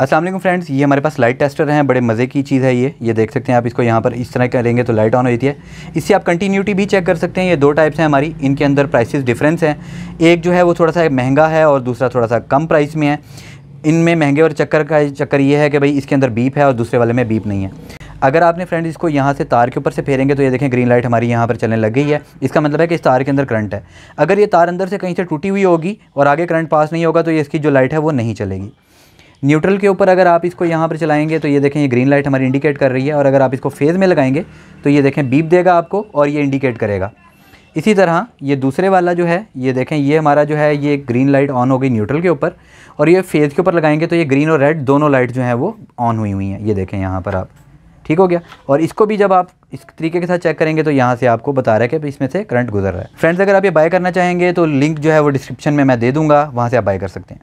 Aslam friends ये हमारे पास light tester हैं बड़े मज़े की चीज़ है ये ये देख सकते हैं आप इसको यहाँ पर इस तरह करेंगे तो लाइट ऑन हो जाती है इससे आप कंटिन्यूटी भी चेक कर सकते हैं ये दो टाइप्स हैं हमारी इनके अंदर प्राइसेस डिफरेंस हैं एक जो है वो थोड़ा सा महंगा है और दूसरा थोड़ा सा कम प्राइस में है इनमें महंगे और चक्कर का चक्कर ये है कि भाई इसके अंदर बीप है और दूसरे वाले में बीप नहीं है अगर आपने फ्रेंड इसको यहाँ से तार के ऊपर से फेरेंगे तो ये देखें ग्रीन लाइट हमारी यहाँ पर चलने लग गई है इसका मतलब है कि इस तार के अंदर करंट है अगर ये तार अंदर से कहीं से टूटी हुई होगी और आगे करंट पास नहीं होगा तो ये इसकी जो लाइट है वो नहीं चलेगी न्यूट्रल के ऊपर अगर आप इसको यहाँ पर चलाएंगे तो ये देखें ये ग्रीन लाइट हमारी इंडिकेट कर रही है और अगर आप इसको फेज़ में लगाएंगे तो ये देखें बीप देगा आपको और ये इंडिकेट करेगा इसी तरह ये दूसरे वाला जो है ये देखें ये हमारा जो है ये ग्रीन लाइट ऑन हो गई न्यूट्रल के ऊपर और ये फेज़ के ऊपर लगाएंगे तो ये ग्रीन और रेड दोनों लाइट जो है वो ऑन हुई हुई हैं ये देखें यहाँ पर आप ठीक हो गया और इसको भी जब आप इस तरीके के साथ चेक करेंगे तो यहाँ से आपको बता रहा है कि इसमें से करंट गुजर रहा है फ्रेंड्स अगर आप ये बाय करना चाहेंगे तो लिंक जो है वो डिस्क्रिप्शन में मैं दे दूँगा वहाँ से आप बाय कर सकते हैं